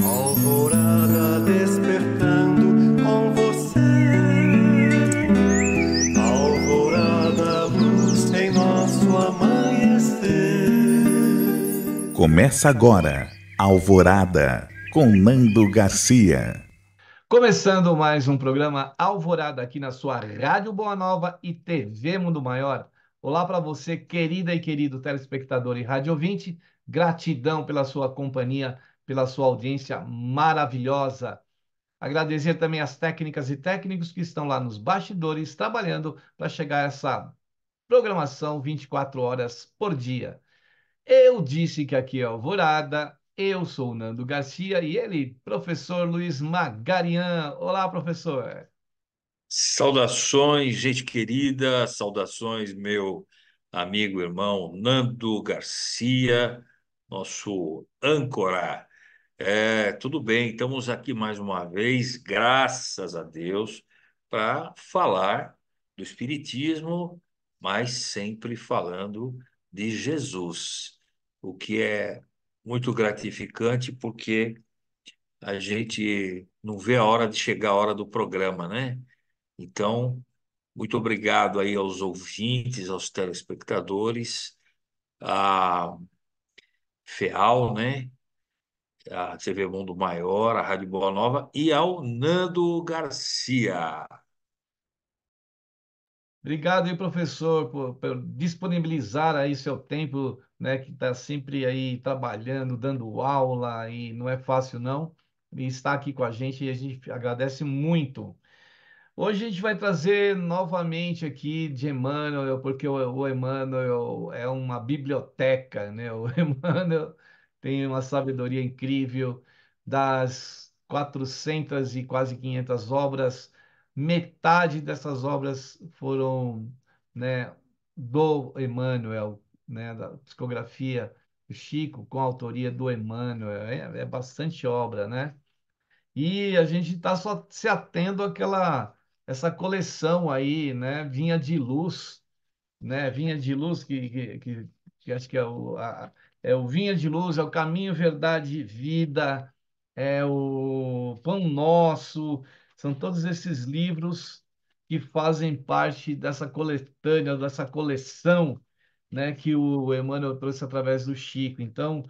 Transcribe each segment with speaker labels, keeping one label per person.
Speaker 1: Alvorada despertando com você.
Speaker 2: Alvorada luz em nosso
Speaker 1: amanhecer. Começa agora, Alvorada, com Nando Garcia. Começando mais um programa Alvorada aqui na sua Rádio Boa Nova e TV Mundo Maior. Olá para você, querida e querido telespectador e rádio ouvinte. Gratidão pela sua companhia pela sua audiência maravilhosa. Agradecer também as técnicas e técnicos que estão lá nos bastidores trabalhando para chegar a essa programação 24 horas por dia. Eu disse que aqui é Alvorada, eu sou o Nando Garcia e ele, professor Luiz Magarian. Olá, professor.
Speaker 2: Saudações, gente querida, saudações, meu amigo, irmão Nando Garcia, nosso âncora é, tudo bem, estamos aqui mais uma vez, graças a Deus, para falar do Espiritismo, mas sempre falando de Jesus, o que é muito gratificante porque a gente não vê a hora de chegar a hora do programa, né? Então, muito obrigado aí aos ouvintes, aos telespectadores, a FEAL, né? a TV Mundo Maior, a Rádio Boa Nova
Speaker 1: e ao Nando Garcia. Obrigado aí, professor, por, por disponibilizar aí seu tempo, né, que está sempre aí trabalhando, dando aula e não é fácil não, e está aqui com a gente e a gente agradece muito. Hoje a gente vai trazer novamente aqui de Emmanuel, porque o, o Emmanuel é uma biblioteca, né? O Emmanuel tem uma sabedoria incrível. Das 400 e quase 500 obras, metade dessas obras foram né, do Emmanuel, né, da psicografia do Chico, com a autoria do Emmanuel. É, é bastante obra, né? E a gente está só se atendo àquela essa coleção aí, né? Vinha de luz, né? Vinha de luz que, que, que, que acho que é o, a, é o Vinha de luz, é o caminho, verdade e vida, é o Pão Nosso, são todos esses livros que fazem parte dessa coletânea, dessa coleção né, que o Emmanuel trouxe através do Chico. Então,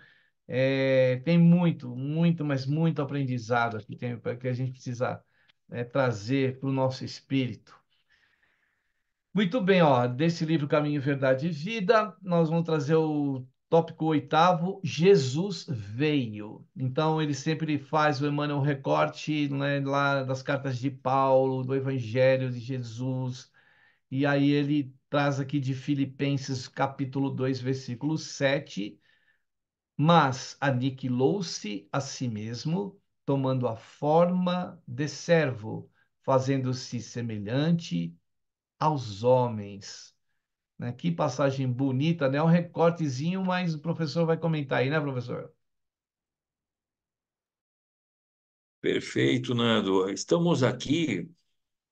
Speaker 1: é, tem muito, muito, mas muito aprendizado aqui tem, que a gente precisa é, trazer para o nosso espírito. Muito bem, ó, desse livro Caminho, Verdade e Vida, nós vamos trazer o Tópico oitavo, Jesus veio. Então, ele sempre faz o Emmanuel recorte né, lá das cartas de Paulo, do Evangelho de Jesus. E aí ele traz aqui de Filipenses, capítulo 2, versículo 7. Mas aniquilou-se a si mesmo, tomando a forma de servo, fazendo-se semelhante aos homens né? Que passagem bonita, né? É um recortezinho, mas o professor vai comentar aí, né, professor?
Speaker 2: Perfeito, Nando. Estamos aqui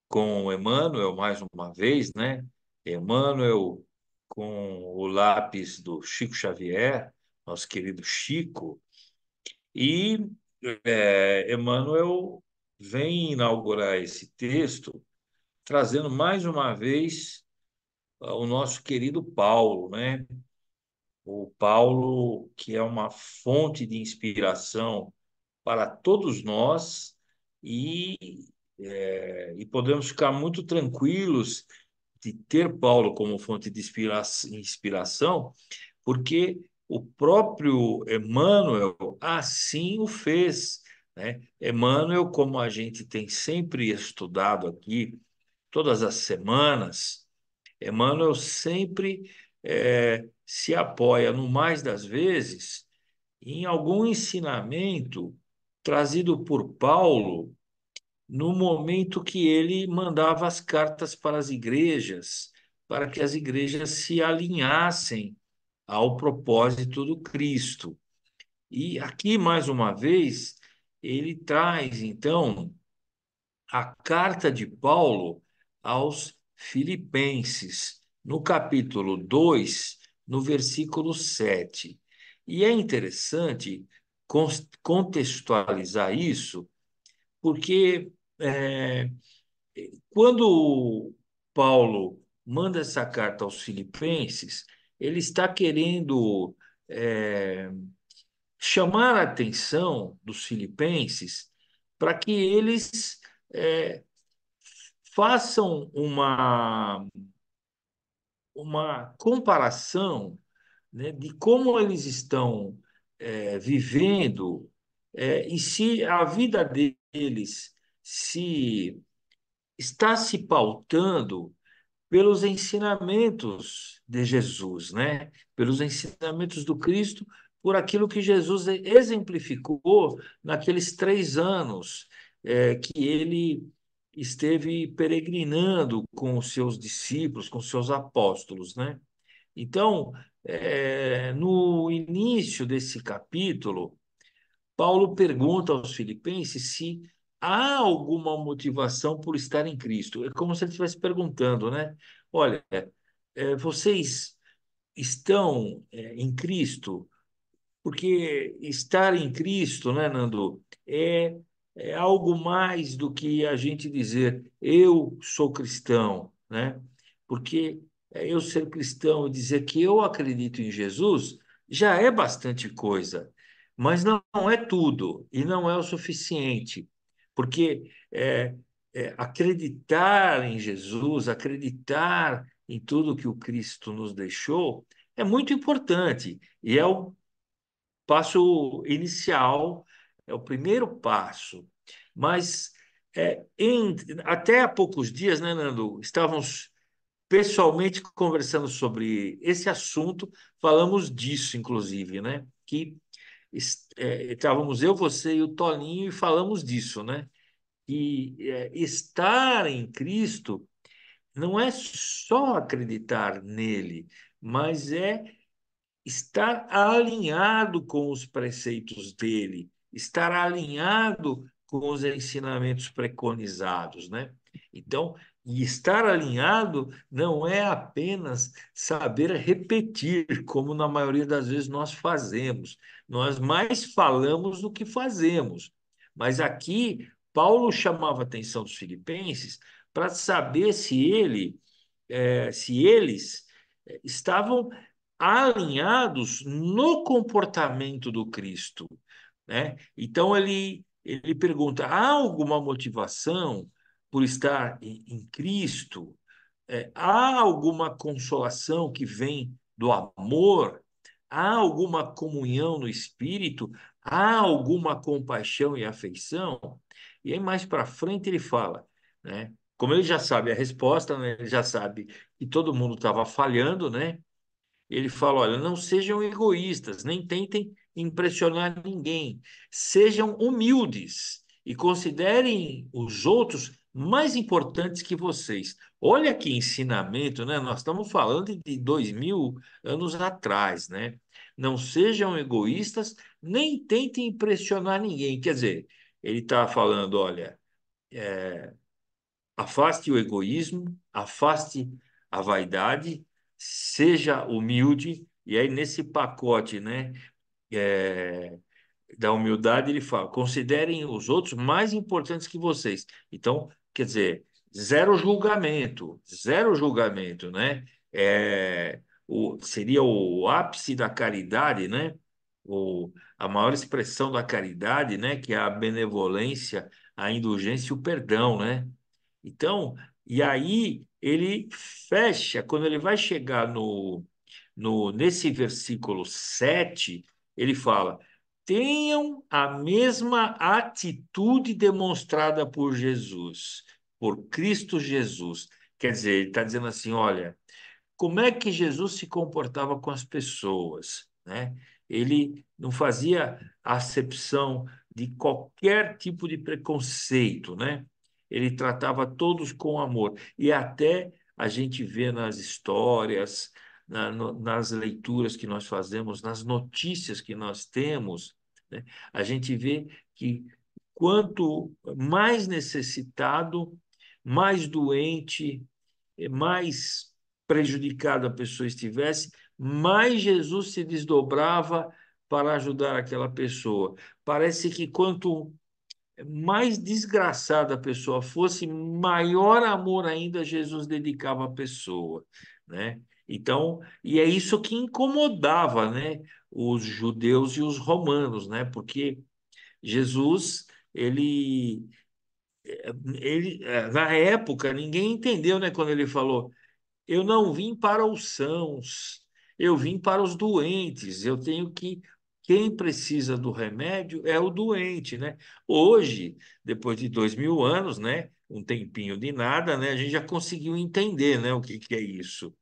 Speaker 2: com Emmanuel mais uma vez, né? Emmanuel com o lápis do Chico Xavier, nosso querido Chico, e é, Emmanuel vem inaugurar esse texto trazendo mais uma vez o nosso querido Paulo, né? O Paulo, que é uma fonte de inspiração para todos nós e, é, e podemos ficar muito tranquilos de ter Paulo como fonte de inspira inspiração, porque o próprio Emmanuel assim o fez. Né? Emmanuel, como a gente tem sempre estudado aqui, todas as semanas, Emmanuel sempre é, se apoia, no mais das vezes, em algum ensinamento trazido por Paulo no momento que ele mandava as cartas para as igrejas, para que as igrejas se alinhassem ao propósito do Cristo. E aqui, mais uma vez, ele traz, então, a carta de Paulo aos Filipenses, no capítulo 2, no versículo 7. E é interessante contextualizar isso, porque é, quando Paulo manda essa carta aos Filipenses, ele está querendo é, chamar a atenção dos filipenses para que eles é, façam uma, uma comparação né, de como eles estão é, vivendo é, e se a vida deles se está se pautando pelos ensinamentos de Jesus, né? Pelos ensinamentos do Cristo, por aquilo que Jesus exemplificou naqueles três anos é, que ele esteve peregrinando com os seus discípulos, com os seus apóstolos, né? Então, é, no início desse capítulo, Paulo pergunta aos filipenses se há alguma motivação por estar em Cristo. É como se ele estivesse perguntando, né? Olha, é, vocês estão é, em Cristo, porque estar em Cristo, né, Nando, é é algo mais do que a gente dizer eu sou cristão, né? Porque é eu ser cristão e dizer que eu acredito em Jesus já é bastante coisa, mas não é tudo e não é o suficiente, porque é, é, acreditar em Jesus, acreditar em tudo que o Cristo nos deixou é muito importante e é o passo inicial é o primeiro passo. Mas é, em, até há poucos dias, né, Nando? Estávamos pessoalmente conversando sobre esse assunto, falamos disso, inclusive, né? Que é, estávamos eu, você e o Tolinho e falamos disso, né? Que é, estar em Cristo não é só acreditar nele, mas é estar alinhado com os preceitos dele estar alinhado com os ensinamentos preconizados, né? Então, e estar alinhado não é apenas saber repetir, como na maioria das vezes nós fazemos. Nós mais falamos do que fazemos. Mas aqui, Paulo chamava a atenção dos filipenses para saber se ele, é, se eles eh, estavam alinhados no comportamento do Cristo né? Então ele, ele pergunta: há alguma motivação por estar em, em Cristo? É, há alguma consolação que vem do amor? Há alguma comunhão no espírito? Há alguma compaixão e afeição? E aí, mais para frente, ele fala, né? Como ele já sabe a resposta, né? ele já sabe que todo mundo estava falhando, né? ele fala: olha, não sejam egoístas, nem tentem impressionar ninguém, sejam humildes e considerem os outros mais importantes que vocês. Olha que ensinamento, né? Nós estamos falando de dois mil anos atrás, né? Não sejam egoístas, nem tentem impressionar ninguém. Quer dizer, ele está falando, olha, é, afaste o egoísmo, afaste a vaidade, seja humilde. E aí, nesse pacote né, é, da humildade, ele fala: considerem os outros mais importantes que vocês. Então, quer dizer, zero julgamento, zero julgamento, né? É, o, seria o ápice da caridade, né? O, a maior expressão da caridade, né? Que é a benevolência, a indulgência e o perdão, né? Então, e aí ele fecha, quando ele vai chegar no, no nesse versículo 7, ele fala: tenham a mesma atitude demonstrada por Jesus, por Cristo Jesus. Quer dizer, ele está dizendo assim: olha, como é que Jesus se comportava com as pessoas? Né? Ele não fazia acepção de qualquer tipo de preconceito, né? Ele tratava todos com amor. E até a gente vê nas histórias, na, no, nas leituras que nós fazemos, nas notícias que nós temos, né? a gente vê que quanto mais necessitado, mais doente, mais prejudicado a pessoa estivesse, mais Jesus se desdobrava para ajudar aquela pessoa. Parece que quanto mais desgraçada a pessoa fosse, maior amor ainda Jesus dedicava à pessoa, né? Então, e é isso que incomodava, né, os judeus e os romanos, né? Porque Jesus, ele ele na época ninguém entendeu, né, quando ele falou: "Eu não vim para os sãos, eu vim para os doentes, eu tenho que quem precisa do remédio é o doente, né? Hoje, depois de dois mil anos, né? Um tempinho de nada, né? A gente já conseguiu entender, né? O que, que é isso.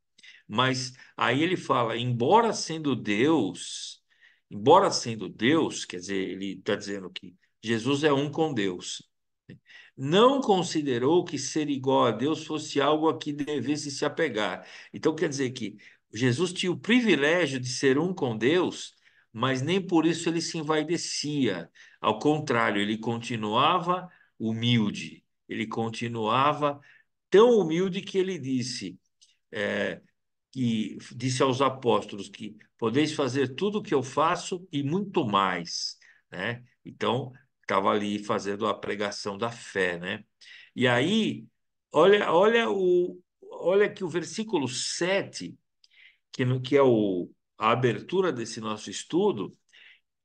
Speaker 2: Mas aí ele fala, embora sendo Deus, embora sendo Deus, quer dizer, ele está dizendo que Jesus é um com Deus. Né, não considerou que ser igual a Deus fosse algo a que devesse se apegar. Então quer dizer que Jesus tinha o privilégio de ser um com Deus, mas nem por isso ele se envaidecia. Ao contrário, ele continuava humilde. Ele continuava tão humilde que ele disse é, que disse aos apóstolos que podeis fazer tudo o que eu faço e muito mais, né? Então estava ali fazendo a pregação da fé, né? E aí, olha, olha o olha que o versículo 7, que, que é o a abertura desse nosso estudo,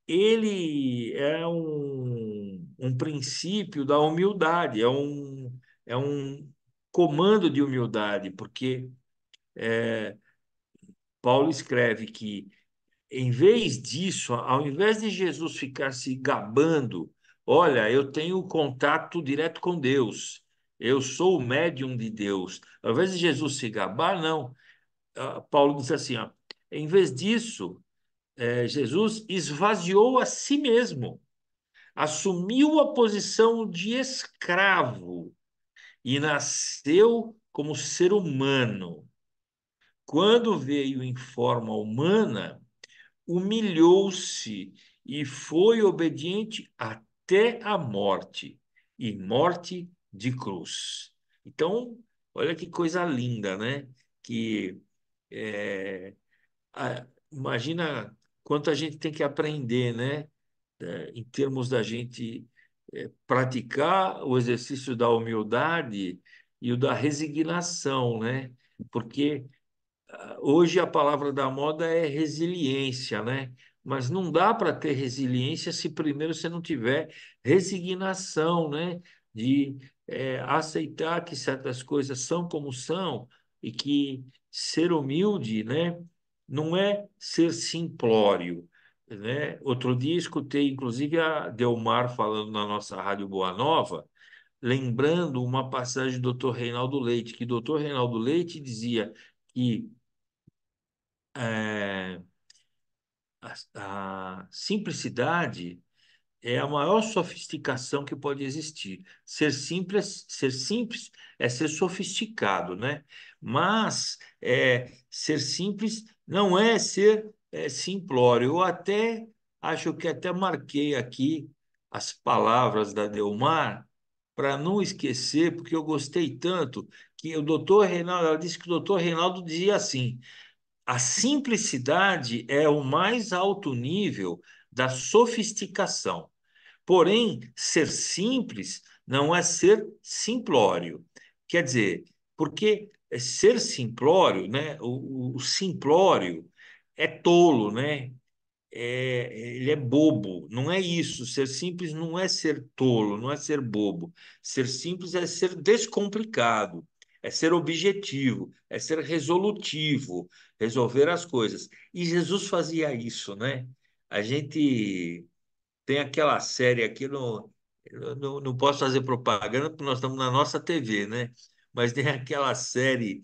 Speaker 2: ele é um, um princípio da humildade, é um, é um comando de humildade, porque é, Paulo escreve que, em vez disso, ao invés de Jesus ficar se gabando, olha, eu tenho contato direto com Deus, eu sou o médium de Deus. Ao invés de Jesus se gabar, não. Ah, Paulo diz assim: ó, em vez disso, é, Jesus esvaziou a si mesmo, assumiu a posição de escravo e nasceu como ser humano. Quando veio em forma humana, humilhou-se e foi obediente até a morte e morte de cruz. Então, olha que coisa linda, né? Que é, ah, imagina quanto a gente tem que aprender, né? É, em termos da gente é, praticar o exercício da humildade e o da resignação, né? Porque ah, hoje a palavra da moda é resiliência, né? Mas não dá para ter resiliência se primeiro você não tiver resignação, né? De é, aceitar que certas coisas são como são e que ser humilde, né? não é ser simplório. Né? Outro dia escutei, inclusive, a Delmar falando na nossa Rádio Boa Nova, lembrando uma passagem do Dr. Reinaldo Leite, que o Dr. Reinaldo Leite dizia que é, a, a simplicidade é a maior sofisticação que pode existir. Ser simples, ser simples é ser sofisticado, né? Mas é, ser simples não é ser é, simplório. Eu até acho que até marquei aqui as palavras da Delmar para não esquecer, porque eu gostei tanto que o doutor Reinaldo, ela disse que o doutor Reinaldo dizia assim: a simplicidade é o mais alto nível da sofisticação. Porém, ser simples não é ser simplório. Quer dizer, porque é ser simplório, né? O, o, simplório é tolo, né? É, ele é bobo. Não é isso. Ser simples não é ser tolo, não é ser bobo. Ser simples é ser descomplicado, é ser objetivo, é ser resolutivo, resolver as coisas. E Jesus fazia isso, né? A gente tem aquela série aqui no, eu não, não posso fazer propaganda porque nós estamos na nossa TV, né? mas tem aquela série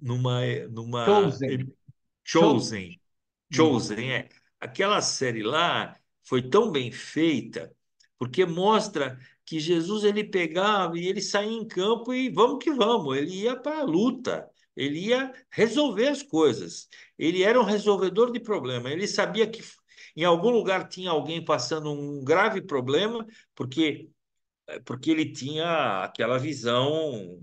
Speaker 2: numa. numa Chosen. Chosen. Chosen, é. Aquela série lá foi tão bem feita, porque mostra que Jesus ele pegava e ele saía em campo e vamos que vamos, ele ia para a luta. Ele ia resolver as coisas. Ele era um resolvedor de problema. Ele sabia que em algum lugar tinha alguém passando um grave problema, porque é, porque ele tinha aquela visão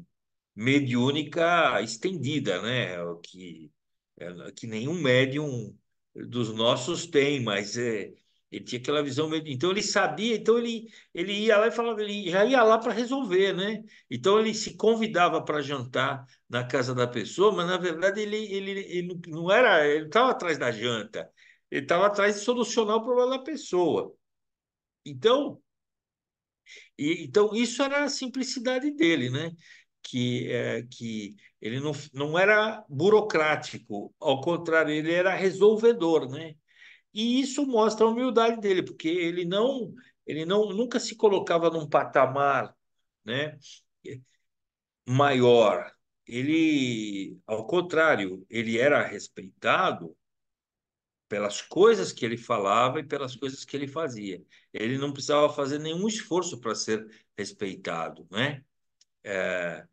Speaker 2: mediúnica estendida, né? É que, é, que nenhum médium dos nossos tem, mas é, ele tinha aquela visão mediúnica. Então ele sabia, então ele, ele ia lá e falava, ele já ia lá para resolver, né? Então ele se convidava para jantar na casa da pessoa, mas na verdade ele, ele, ele não era, ele estava atrás da janta, ele estava atrás de solucionar o problema da pessoa. Então, e, então, isso era a simplicidade dele, né? que, é, que ele não, não era burocrático, ao contrário, ele era resolvedor. Né? E isso mostra a humildade dele, porque ele não ele não nunca se colocava num patamar né, maior. Ele, ao contrário, ele era respeitado pelas coisas que ele falava e pelas coisas que ele fazia. Ele não precisava fazer nenhum esforço para ser respeitado, né? É,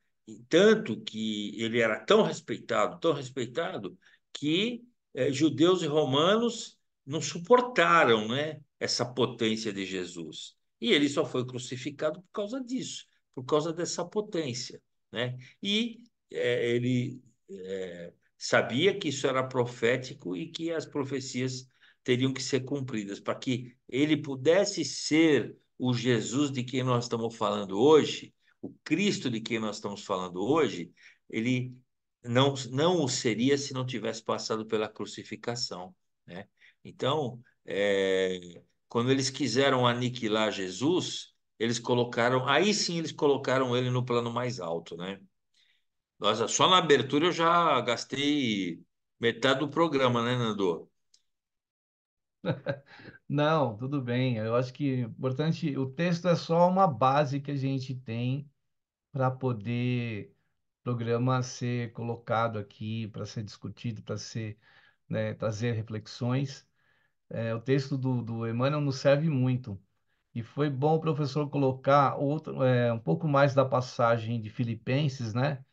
Speaker 2: tanto que ele era tão respeitado, tão respeitado, que é, judeus e romanos não suportaram né, essa potência de Jesus. E ele só foi crucificado por causa disso, por causa dessa potência. Né? E é, ele é, sabia que isso era profético e que as profecias teriam que ser cumpridas para que ele pudesse ser o Jesus de quem nós estamos falando hoje, o Cristo de quem nós estamos falando hoje, ele não não o seria se não tivesse passado pela crucificação, né? Então, é, quando eles quiseram aniquilar Jesus, eles colocaram, aí sim eles colocaram ele no plano mais alto, né? Nossa, só na abertura eu já gastei metade do programa, né, Nando?
Speaker 1: Não, tudo bem. Eu acho que o é importante, o texto é só uma base que a gente tem para poder programa ser colocado aqui, para ser discutido, para ser, né, trazer reflexões. É, o texto do, do Emmanuel nos serve muito. E foi bom o professor colocar outro, é, um pouco mais da passagem de Filipenses, né?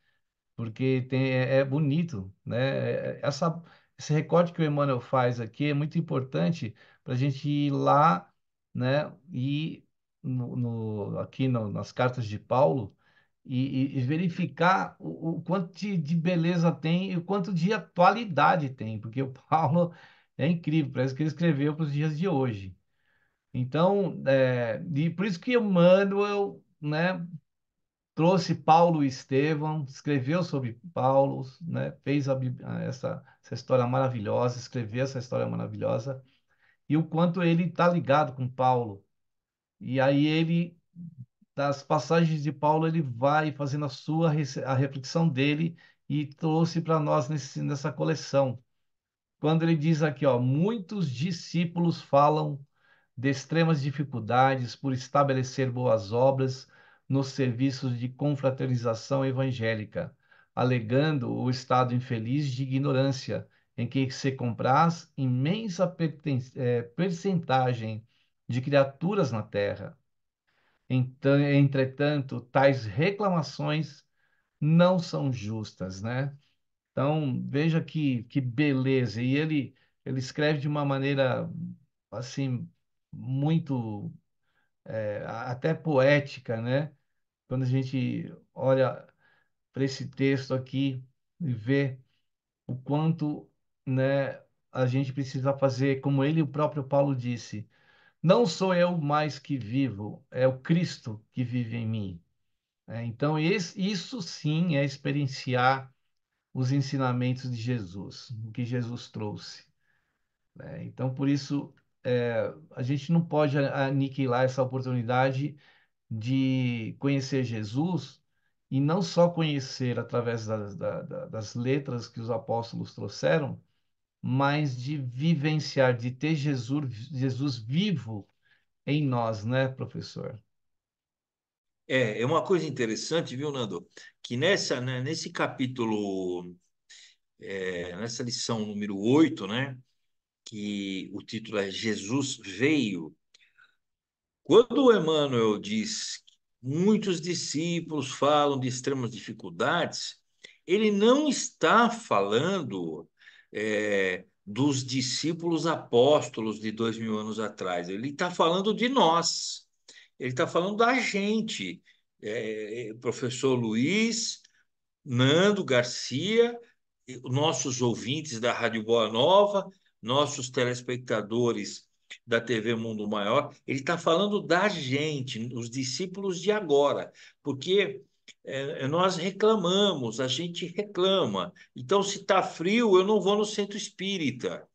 Speaker 1: porque tem, é, é bonito, né? Essa, esse recorte que o Emmanuel faz aqui é muito importante para a gente ir lá, né? E no, no, aqui no, nas cartas de Paulo e, e verificar o, o quanto de, de, beleza tem e o quanto de atualidade tem, porque o Paulo é incrível, parece que ele escreveu para os dias de hoje. Então, é, e por isso que Emmanuel né, trouxe Paulo e Estevão, escreveu sobre Paulo, né? fez a, essa, essa história maravilhosa, escreveu essa história maravilhosa, e o quanto ele está ligado com Paulo. E aí ele, das passagens de Paulo, ele vai fazendo a sua a reflexão dele e trouxe para nós nesse, nessa coleção. Quando ele diz aqui, ó, muitos discípulos falam de extremas dificuldades por estabelecer boas obras, nos serviços de confraternização evangélica, alegando o estado infeliz de ignorância em que se compraz imensa eh, percentagem de criaturas na terra. Então, entretanto, tais reclamações não são justas, né? Então, veja que, que beleza. E ele, ele escreve de uma maneira, assim, muito, é, até poética, né? Quando a gente olha para esse texto aqui e vê o quanto, né, a gente precisa fazer, como ele o próprio Paulo disse, não sou eu mais que vivo, é o Cristo que vive em mim. É, então, isso sim é experienciar os ensinamentos de Jesus, o que Jesus trouxe. É, então, por isso, é, a gente não pode aniquilar essa oportunidade de conhecer Jesus e não só conhecer através das, das, das letras que os apóstolos trouxeram, mas de vivenciar, de ter Jesus, Jesus vivo em nós, né, professor?
Speaker 2: É, é uma coisa interessante, viu, Nando? Que nessa, né, nesse capítulo, é, nessa lição número 8, né, que o título é Jesus Veio, quando o Emmanuel diz que muitos discípulos falam de extremas dificuldades, ele não está falando é, dos discípulos apóstolos de dois mil anos atrás, ele está falando de nós, ele está falando da gente, é, é professor Luiz, Nando Garcia, nossos ouvintes da Rádio Boa Nova, nossos telespectadores da TV Mundo Maior, ele está falando da gente, os discípulos de agora, porque é, é nós reclamamos, a gente reclama. Então, se está frio, eu não vou no centro espírita,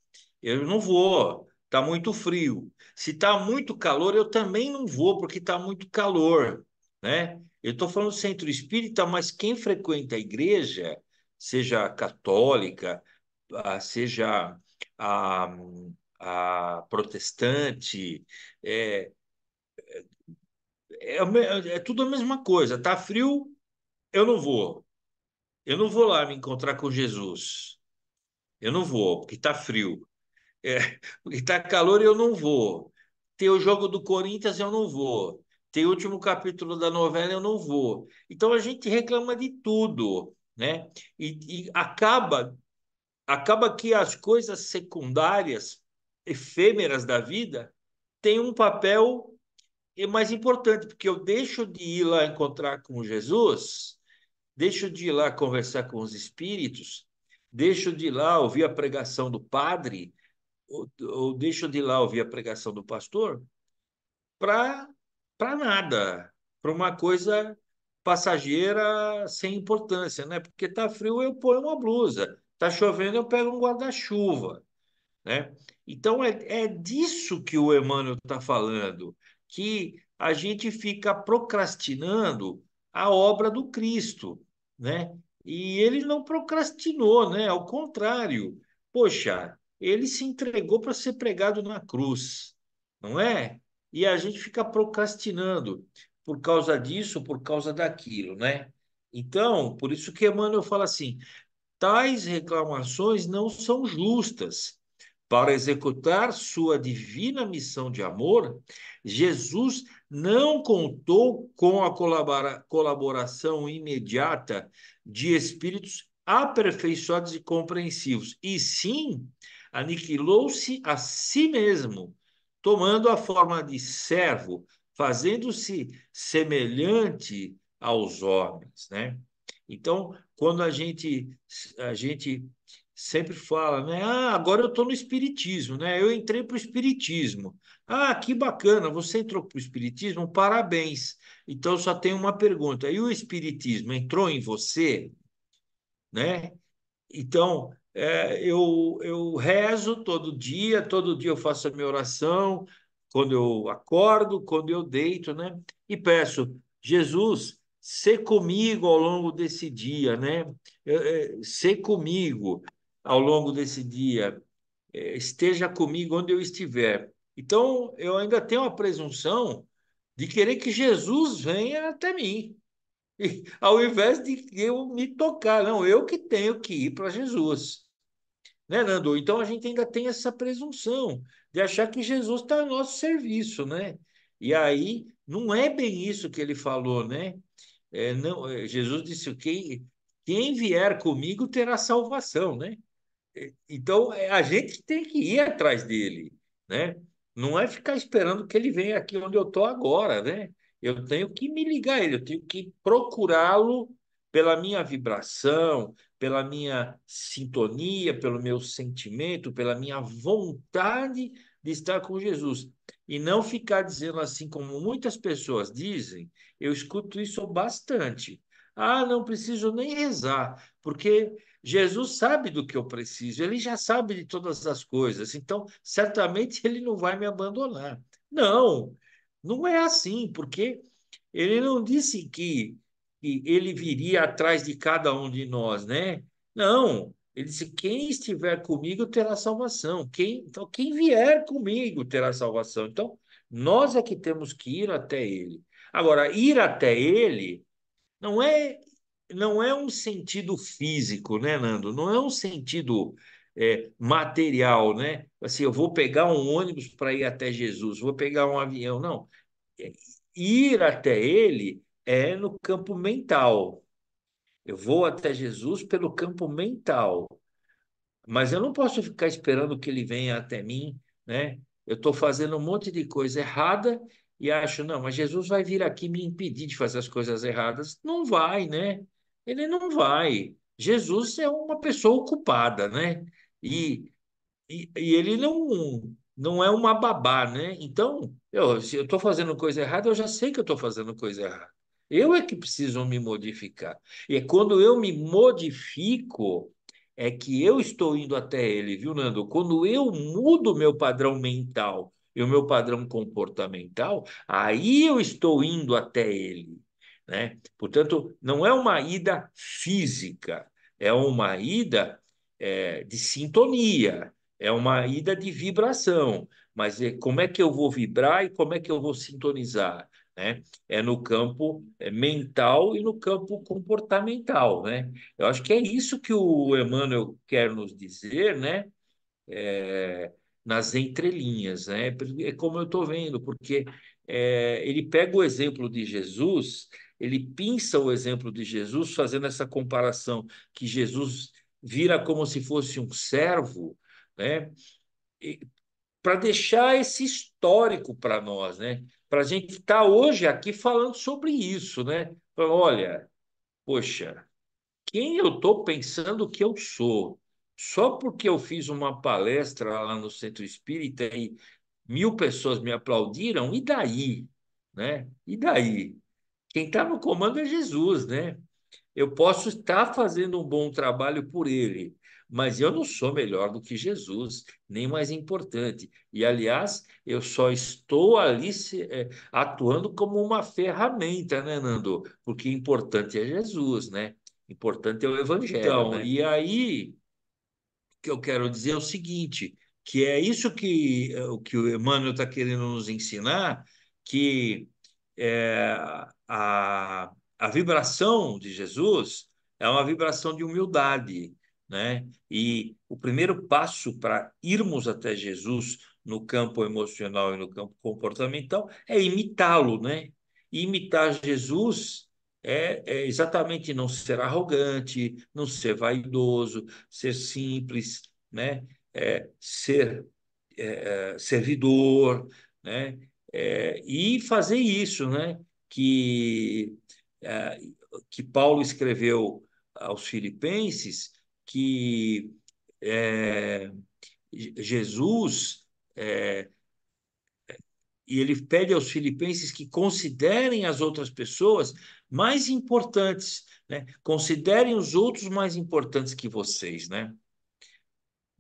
Speaker 2: eu não vou, está muito frio. Se está muito calor, eu também não vou, porque está muito calor, né? Eu estou falando centro espírita, mas quem frequenta a igreja, seja católica, seja a, a protestante, é, é é, é, é, tudo a mesma coisa. Tá frio, eu não vou. Eu não vou lá me encontrar com Jesus. Eu não vou, porque tá frio. É, porque tá calor, eu não vou. Tem o jogo do Corinthians, eu não vou. Tem o último capítulo da novela, eu não vou. Então a gente reclama de tudo, né? E, e acaba acaba que as coisas secundárias efêmeras da vida tem um papel mais importante, porque eu deixo de ir lá encontrar com Jesus, deixo de ir lá conversar com os espíritos, deixo de ir lá ouvir a pregação do padre, ou, ou deixo de ir lá ouvir a pregação do pastor, para nada, para uma coisa passageira sem importância, né? Porque tá frio eu ponho uma blusa, tá chovendo eu pego um guarda-chuva. Né? Então, é, é disso que o Emmanuel está falando, que a gente fica procrastinando a obra do Cristo. Né? E ele não procrastinou, né? ao contrário. Poxa, ele se entregou para ser pregado na cruz, não é? E a gente fica procrastinando por causa disso, por causa daquilo, né? Então, por isso que Emmanuel fala assim: tais reclamações não são justas, para executar sua divina missão de amor, Jesus não contou com a colaboração imediata de espíritos aperfeiçoados e compreensivos, e sim aniquilou-se a si mesmo, tomando a forma de servo, fazendo-se semelhante aos homens, né? Então, quando a gente a gente sempre fala, né? Ah, agora eu estou no espiritismo, né? Eu entrei para o espiritismo. Ah, que bacana, você entrou para o espiritismo, parabéns. Então só tem uma pergunta. E o espiritismo entrou em você, né? Então é, eu eu rezo todo dia, todo dia eu faço a minha oração quando eu acordo, quando eu deito, né? E peço, Jesus, ser comigo ao longo desse dia, né? É, ser comigo, ao longo desse dia. É, esteja comigo onde eu estiver. Então, eu ainda tenho a presunção de querer que Jesus venha até mim. E, ao invés de eu me tocar, não, eu que tenho que ir para Jesus. Né, Nando? Então a gente ainda tem essa presunção de achar que Jesus está ao nosso serviço, né? E aí não é bem isso que ele falou, né? É, não, é, Jesus disse: quem, quem vier comigo terá salvação, né? É, então, é, a gente tem que ir atrás dele, né? Não é ficar esperando que ele venha aqui onde eu estou agora, né? Eu tenho que me ligar a ele, eu tenho que procurá-lo pela minha vibração, pela minha sintonia, pelo meu sentimento, pela minha vontade de estar com Jesus. E não ficar dizendo assim, como muitas pessoas dizem, eu escuto isso bastante. Ah, não preciso nem rezar, porque Jesus sabe do que eu preciso, ele já sabe de todas as coisas, então certamente ele não vai me abandonar. Não, não é assim, porque ele não disse que, que ele viria atrás de cada um de nós, né? Não, ele disse: quem estiver comigo terá salvação, quem, então, quem vier comigo terá salvação. Então, nós é que temos que ir até ele. Agora, ir até ele não é não é um sentido físico, né, Nando? Não é um sentido é, material, né? Assim, eu vou pegar um ônibus para ir até Jesus, vou pegar um avião. Não. É, ir até ele é no campo mental. Eu vou até Jesus pelo campo mental. Mas eu não posso ficar esperando que ele venha até mim, né? Eu estou fazendo um monte de coisa errada e acho, não, mas Jesus vai vir aqui me impedir de fazer as coisas erradas. Não vai, né? ele não vai. Jesus é uma pessoa ocupada, né? E, e, e ele não não é uma babá, né? Então, eu, se eu estou fazendo coisa errada, eu já sei que eu estou fazendo coisa errada. Eu é que preciso me modificar. E é quando eu me modifico, é que eu estou indo até ele, viu, Nando? Quando eu mudo meu padrão mental e o meu padrão comportamental, aí eu estou indo até ele. Né? Portanto, não é uma ida física, é uma ida é, de sintonia, é uma ida de vibração. Mas é, como é que eu vou vibrar e como é que eu vou sintonizar? Né? É no campo é, mental e no campo comportamental, né? Eu acho que é isso que o Emmanuel quer nos dizer, né? É, nas entrelinhas, né? É como eu estou vendo, porque é, ele pega o exemplo de Jesus ele pinça o exemplo de Jesus, fazendo essa comparação que Jesus vira como se fosse um servo, né? Para deixar esse histórico para nós, né? Para a gente estar tá hoje aqui falando sobre isso, né? Olha, poxa, quem eu estou pensando que eu sou? Só porque eu fiz uma palestra lá no Centro Espírita e mil pessoas me aplaudiram, e daí? Né? E daí? Quem está no comando é Jesus, né? Eu posso estar fazendo um bom trabalho por ele, mas eu não sou melhor do que Jesus, nem mais importante. E, aliás, eu só estou ali se, é, atuando como uma ferramenta, né, Nando? Porque importante é Jesus, né? Importante é o Evangelho. Então, né? e aí que eu quero dizer é o seguinte: que é isso que, eh, que o Emmanuel está querendo nos ensinar, que é, a, a vibração de Jesus é uma vibração de humildade, né? E o primeiro passo para irmos até Jesus no campo emocional e no campo comportamental é imitá-lo, né? imitar Jesus é, é, exatamente não ser arrogante, não ser vaidoso, ser simples, né? É, ser é, é, servidor, né? é, e fazer isso, né? Que, é, que Paulo escreveu aos Filipenses que é, Jesus é, e ele pede aos filipenses que considerem as outras pessoas mais importantes, né? Considerem os outros mais importantes que vocês, né?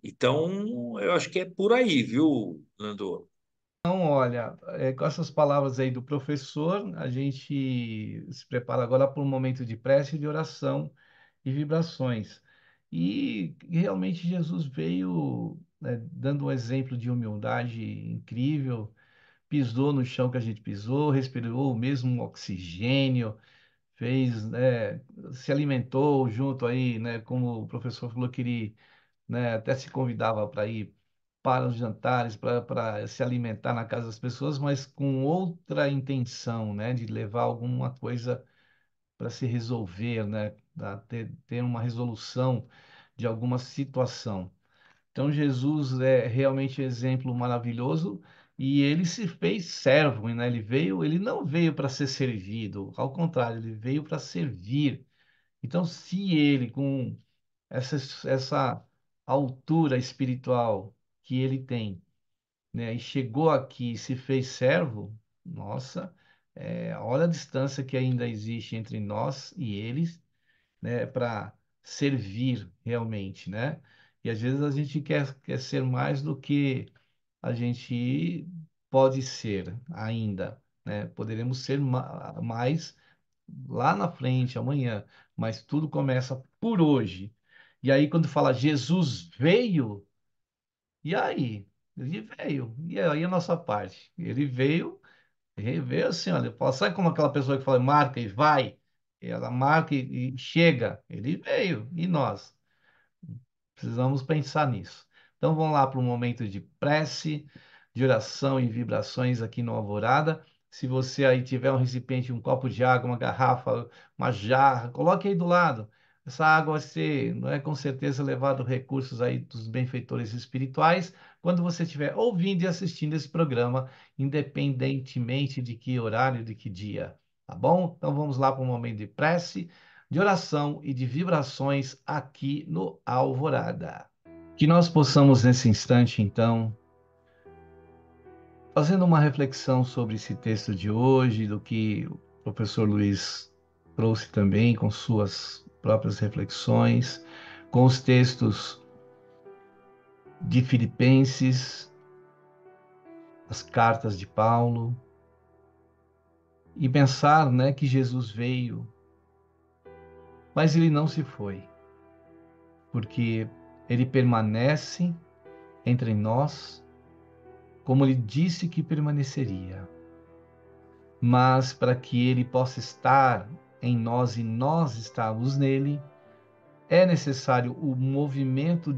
Speaker 2: Então, eu acho que é por aí, viu, Landor?
Speaker 1: Então, olha, é, com essas palavras aí do professor, a gente se prepara agora para um momento de prece, de oração e vibrações. E realmente Jesus veio né, dando um exemplo de humildade incrível, pisou no chão que a gente pisou, respirou o mesmo oxigênio, fez, né, se alimentou junto aí, né, como o professor falou que ele né, até se convidava para ir para os jantares, para se alimentar na casa das pessoas, mas com outra intenção, né, de levar alguma coisa para se resolver, né, ter, ter uma resolução de alguma situação. Então Jesus é realmente um exemplo maravilhoso e ele se fez servo, né? Ele veio, ele não veio para ser servido, ao contrário, ele veio para servir. Então, se ele com essa, essa altura espiritual que ele tem, né? E chegou aqui e se fez servo, nossa, é, olha a distância que ainda existe entre nós e eles, né? Para servir realmente, né? E às vezes a gente quer, quer ser mais do que a gente pode ser ainda, né? Poderemos ser ma mais lá na frente, amanhã, mas tudo começa por hoje. E aí quando fala Jesus veio, e aí? Ele veio. E aí a nossa parte? Ele veio, ele veio assim, olha, sabe como aquela pessoa que fala, marca e vai? Ela marca e, e chega. Ele veio. E nós? Precisamos pensar nisso. Então vamos lá para um momento de prece, de oração e vibrações aqui no Alvorada. Se você aí tiver um recipiente, um copo de água, uma garrafa, uma jarra, coloque aí do lado. Essa água ser, não é com certeza levado recursos aí dos benfeitores espirituais. Quando você estiver ouvindo e assistindo esse programa, independentemente de que horário, de que dia, tá bom? Então vamos lá para um momento de prece, de oração e de vibrações aqui no Alvorada. Que nós possamos nesse instante, então, fazendo uma reflexão sobre esse texto de hoje, do que o professor Luiz trouxe também com suas próprias reflexões, com os textos de Filipenses, as cartas de Paulo, e pensar né, que Jesus veio, mas ele não se foi, porque ele permanece entre nós, como ele disse que permaneceria. Mas para que ele possa estar em nós e nós estamos nele, é necessário o movimento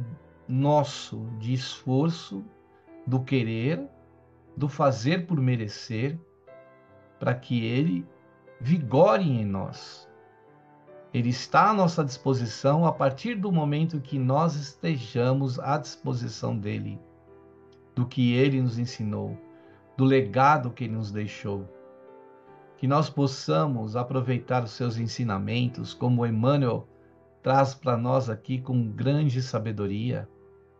Speaker 1: nosso de esforço, do querer, do fazer por merecer, para que ele vigore em nós. Ele está à nossa disposição a partir do momento que nós estejamos à disposição dele, do que ele nos ensinou, do legado que ele nos deixou que nós possamos aproveitar os seus ensinamentos, como Emmanuel traz para nós aqui com grande sabedoria,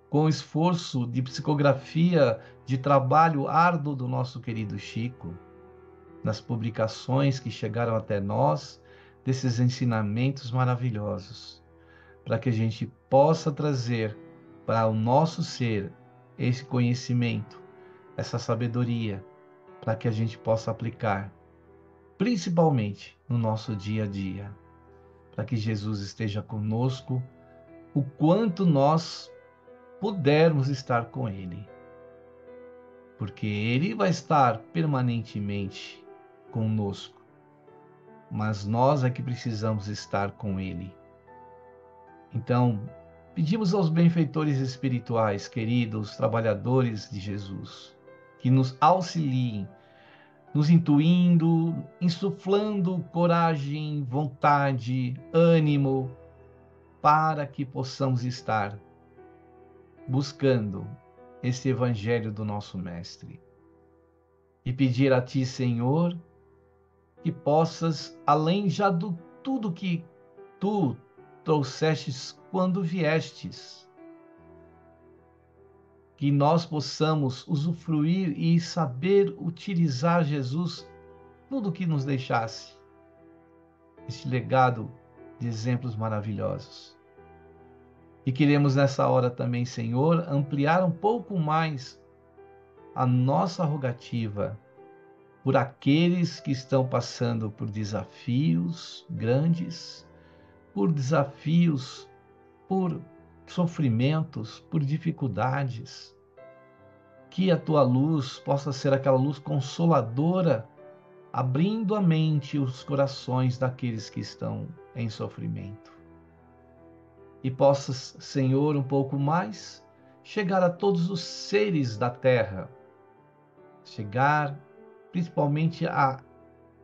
Speaker 1: com esforço de psicografia, de trabalho árduo do nosso querido Chico, nas publicações que chegaram até nós desses ensinamentos maravilhosos, para que a gente possa trazer para o nosso ser esse conhecimento, essa sabedoria, para que a gente possa aplicar principalmente no nosso dia a dia, para que Jesus esteja conosco o quanto nós pudermos estar com Ele, porque Ele vai estar permanentemente conosco, mas nós é que precisamos estar com Ele. Então, pedimos aos benfeitores espirituais, queridos trabalhadores de Jesus, que nos auxiliem nos intuindo, insuflando coragem, vontade, ânimo, para que possamos estar buscando esse Evangelho do nosso Mestre. E pedir a Ti, Senhor, que possas, além já do tudo que Tu trouxestes quando viestes, que nós possamos usufruir e saber utilizar Jesus tudo o que nos deixasse. Este legado de exemplos maravilhosos. E queremos nessa hora também, Senhor, ampliar um pouco mais a nossa rogativa por aqueles que estão passando por desafios grandes, por desafios, por sofrimentos, por dificuldades. Que a tua luz possa ser aquela luz consoladora, abrindo a mente e os corações daqueles que estão em sofrimento. E possas, Senhor, um pouco mais chegar a todos os seres da terra, chegar principalmente a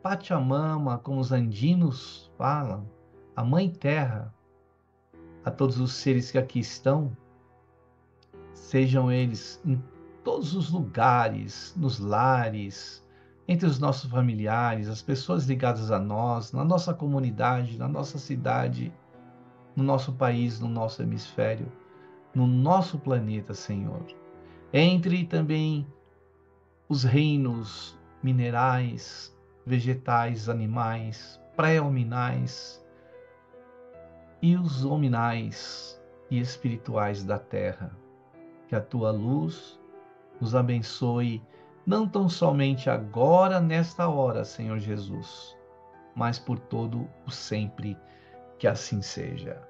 Speaker 1: Pachamama, como os andinos falam, a Mãe Terra, a todos os seres que aqui estão, sejam eles em todos os lugares, nos lares, entre os nossos familiares, as pessoas ligadas a nós, na nossa comunidade, na nossa cidade, no nosso país, no nosso hemisfério, no nosso planeta, Senhor. Entre também os reinos minerais, vegetais, animais, pré-hominais, e os hominais e espirituais da terra. Que a tua luz nos abençoe, não tão somente agora, nesta hora, Senhor Jesus, mas por todo o sempre, que assim seja.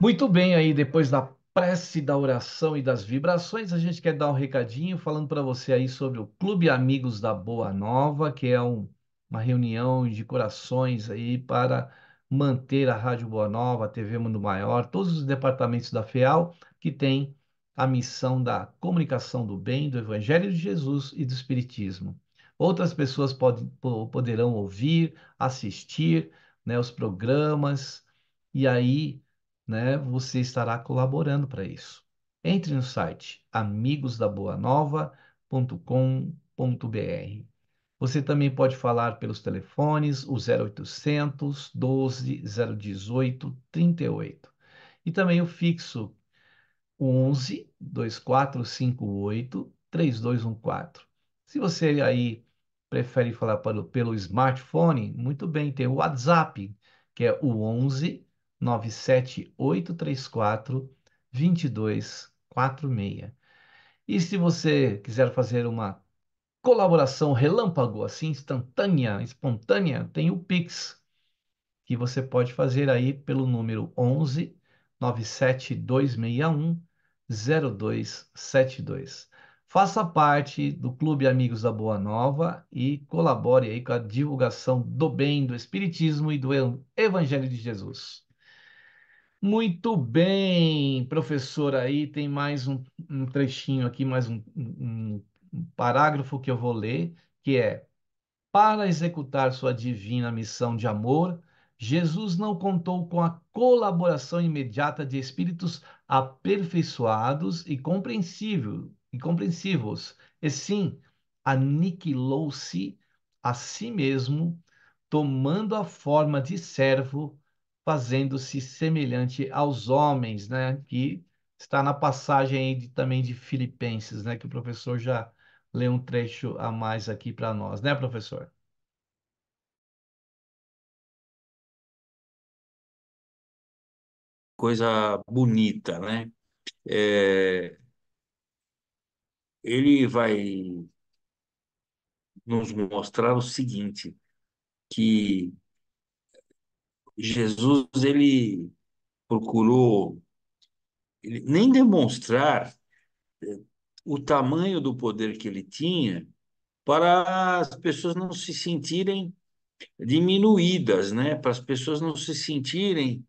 Speaker 1: Muito bem, aí depois da prece, da oração e das vibrações, a gente quer dar um recadinho falando para você aí sobre o Clube Amigos da Boa Nova, que é um, uma reunião de corações aí para manter a Rádio Boa Nova, a TV Mundo Maior, todos os departamentos da FEAL que têm a missão da comunicação do bem, do Evangelho de Jesus e do Espiritismo. Outras pessoas pod poderão ouvir, assistir né, os programas, e aí né, você estará colaborando para isso. Entre no site amigosdaboanova.com.br. Você também pode falar pelos telefones, o 0800 12 018 38. E também o fixo 11 2458 3214. Se você aí prefere falar pelo, pelo smartphone, muito bem, tem o WhatsApp, que é o 11 97834 2246. E se você quiser fazer uma colaboração relâmpago, assim, instantânea, espontânea, tem o Pix, que você pode fazer aí pelo número 11 97261 0272. Faça parte do Clube Amigos da Boa Nova e colabore aí com a divulgação do bem, do Espiritismo e do Evangelho de Jesus. Muito bem, professor, aí tem mais um, um trechinho aqui, mais um, um parágrafo que eu vou ler, que é: Para executar sua divina missão de amor, Jesus não contou com a colaboração imediata de espíritos aperfeiçoados e compreensível, e compreensivos, e sim aniquilou-se a si mesmo, tomando a forma de servo, fazendo-se semelhante aos homens, né? Que está na passagem aí de, também de Filipenses, né? Que o professor já ler um trecho a mais aqui para nós, né, professor?
Speaker 2: Coisa bonita, né? É... Ele vai nos mostrar o seguinte, que Jesus ele procurou ele nem demonstrar o tamanho do poder que ele tinha para as pessoas não se sentirem diminuídas, né? para as pessoas não se sentirem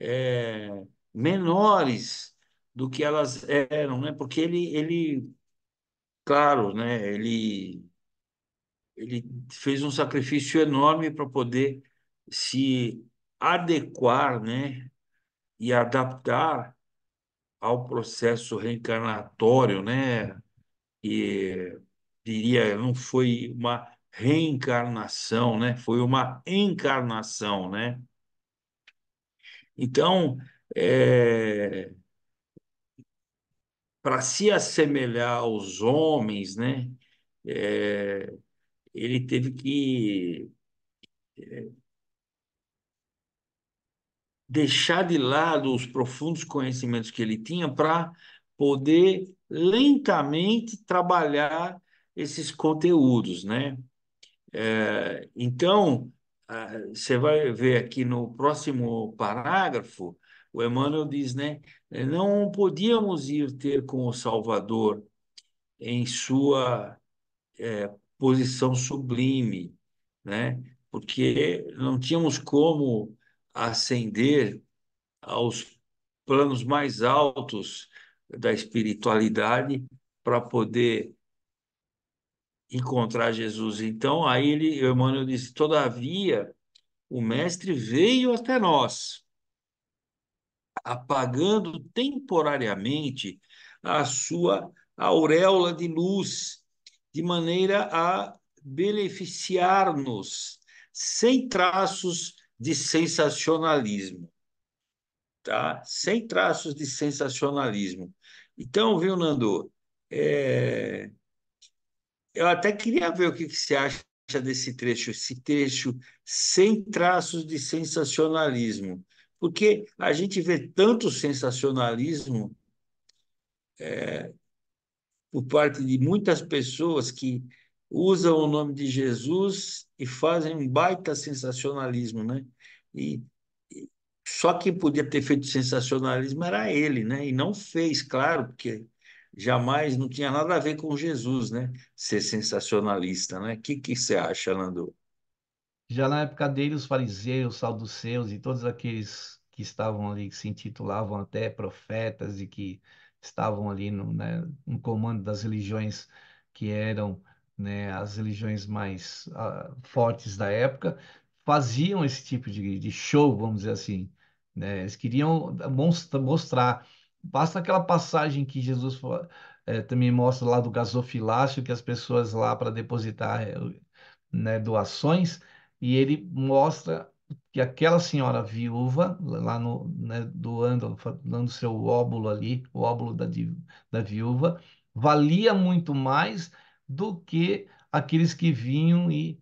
Speaker 2: é, menores do que elas eram, né? porque ele, ele claro, né? ele, ele fez um sacrifício enorme para poder se adequar né? e adaptar ao processo reencarnatório, né? E diria, não foi uma reencarnação, né? Foi uma encarnação, né? Então, é... para se assemelhar aos homens, né? É... Ele teve que é, deixar de lado os profundos conhecimentos que ele tinha para poder lentamente trabalhar esses conteúdos, né? É, então, você vai ver aqui no próximo parágrafo, o Emmanuel diz, né? Não podíamos ir ter com o Salvador em sua é, posição sublime, né? Porque não tínhamos como ascender aos planos mais altos da espiritualidade para poder encontrar Jesus. Então, aí ele, Emmanuel disse: Todavia, o Mestre veio até nós, apagando temporariamente a sua auréola de luz, de maneira a beneficiar-nos sem traços de sensacionalismo, tá? Sem traços de sensacionalismo. Então, viu, Nando? É... Eu até queria ver o que, que você acha desse trecho, esse trecho sem traços de sensacionalismo, porque a gente vê tanto sensacionalismo é, por parte de muitas pessoas que usam o nome de Jesus e fazem um baita sensacionalismo, né? E, e só quem podia ter feito sensacionalismo era ele, né? E não fez, claro, porque jamais não tinha nada a ver com Jesus, né? Ser sensacionalista, né? O que, que você acha, Nando?
Speaker 1: Já na época dele, os fariseus, os saduceus e todos aqueles que estavam ali, que se intitulavam até profetas e que estavam ali no, né, no comando das religiões que eram né, as religiões mais uh, fortes da época faziam esse tipo de, de show, vamos dizer assim. Né? Eles queriam mostrar. Basta aquela passagem que Jesus eh, também mostra lá do gasofilácio, que as pessoas lá para depositar eh, né, doações, e ele mostra que aquela senhora viúva, lá no, né, doando, dando seu óbulo ali, o óbulo da, da viúva, valia muito mais do que aqueles que vinham e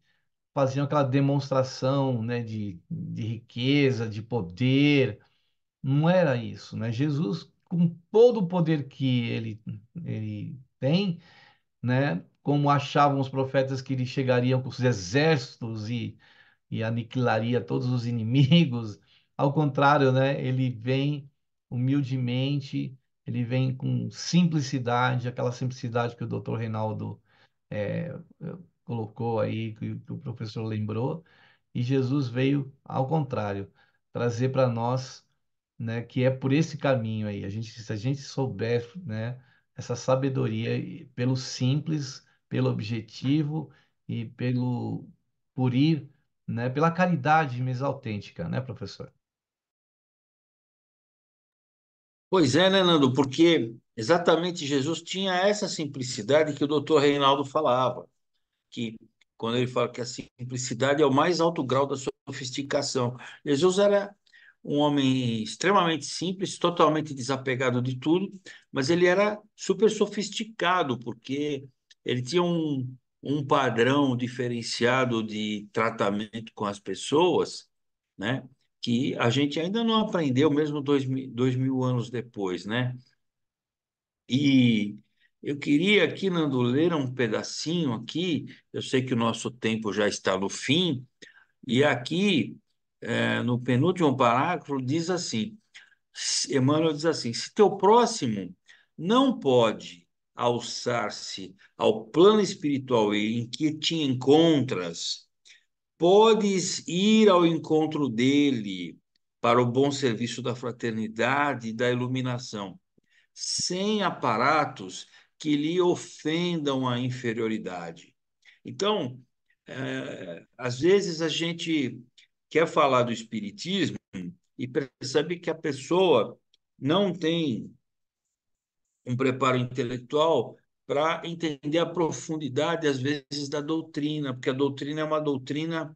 Speaker 1: faziam aquela demonstração né, de, de riqueza, de poder. Não era isso. Né? Jesus, com todo o poder que ele, ele tem, né, como achavam os profetas que ele chegaria com os exércitos e, e aniquilaria todos os inimigos, ao contrário, né, ele vem humildemente, ele vem com simplicidade, aquela simplicidade que o doutor Reinaldo é, colocou aí, que, que o professor lembrou, e Jesus veio ao contrário, trazer para nós, né, que é por esse caminho aí. A gente, se a gente souber, né, essa sabedoria pelo simples, pelo objetivo e pelo por ir, né, pela caridade mesmo autêntica, né, professor? Pois
Speaker 2: é, né, Nando? Porque exatamente Jesus tinha essa simplicidade que o doutor Reinaldo falava, que quando ele fala que a simplicidade é o mais alto grau da sofisticação. Jesus era um homem extremamente simples, totalmente desapegado de tudo, mas ele era super sofisticado, porque ele tinha um, um padrão diferenciado de tratamento com as pessoas, né? que a gente ainda não aprendeu, mesmo dois, dois mil anos depois, né? E eu queria aqui, Nando, ler um pedacinho aqui, eu sei que o nosso tempo já está no fim, e aqui, é, no penúltimo parágrafo, diz assim, Emmanuel diz assim, se teu próximo não pode alçar-se ao plano espiritual em que te encontras, podes ir ao encontro dele para o bom serviço da fraternidade e da iluminação, sem aparatos que lhe ofendam a inferioridade. Então, é, às vezes a gente quer falar do espiritismo e percebe que a pessoa não tem um preparo intelectual para entender a profundidade, às vezes, da doutrina, porque a doutrina é uma doutrina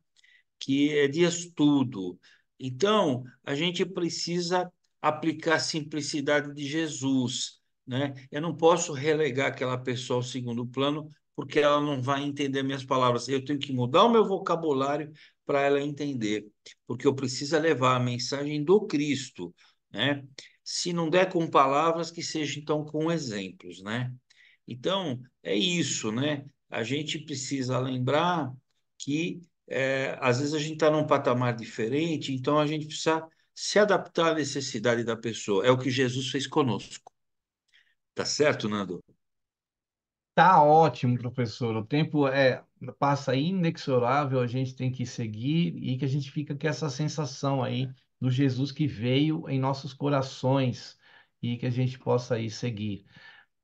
Speaker 2: que é de estudo. Então, a gente precisa aplicar a simplicidade de Jesus. Né? Eu não posso relegar aquela pessoa ao segundo plano porque ela não vai entender minhas palavras. Eu tenho que mudar o meu vocabulário para ela entender, porque eu preciso levar a mensagem do Cristo, né? Se não der com palavras, que seja então com exemplos, né? Então, é isso, né? A gente precisa lembrar que é, às vezes a gente está num patamar diferente, então a gente precisa se adaptar à necessidade da pessoa. É o que Jesus fez conosco. Tá certo, Nando?
Speaker 1: Tá ótimo, professor. O tempo é passa inexorável, a gente tem que seguir e que a gente fica com essa sensação aí do Jesus que veio em nossos corações e que a gente possa aí seguir.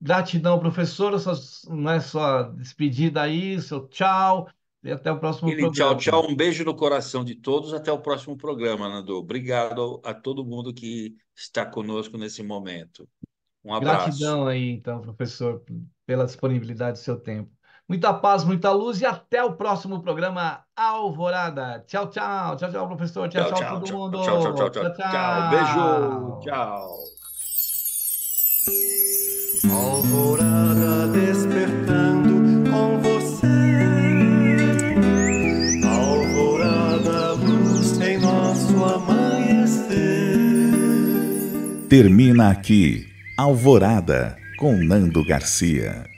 Speaker 1: Gratidão, professora, sua, né, sua despedida aí, seu tchau. E até o próximo Ele, programa. Tchau,
Speaker 2: tchau. Um beijo no coração de todos. Até o próximo programa, Nando. Obrigado a todo mundo que está conosco nesse momento. Um abraço. Gratidão
Speaker 1: aí, então, professor, pela disponibilidade do seu tempo. Muita paz, muita luz e até o próximo programa Alvorada. Tchau, tchau. Tchau, tchau, professor. Tchau, tchau, tchau, tchau todo mundo. Tchau, tchau, tchau, tchau. tchau. tchau. Beijo. Tchau. Alvorada despertando com você. Alvorada luz em nosso amanhecer.
Speaker 2: Termina aqui Alvorada com Nando Garcia.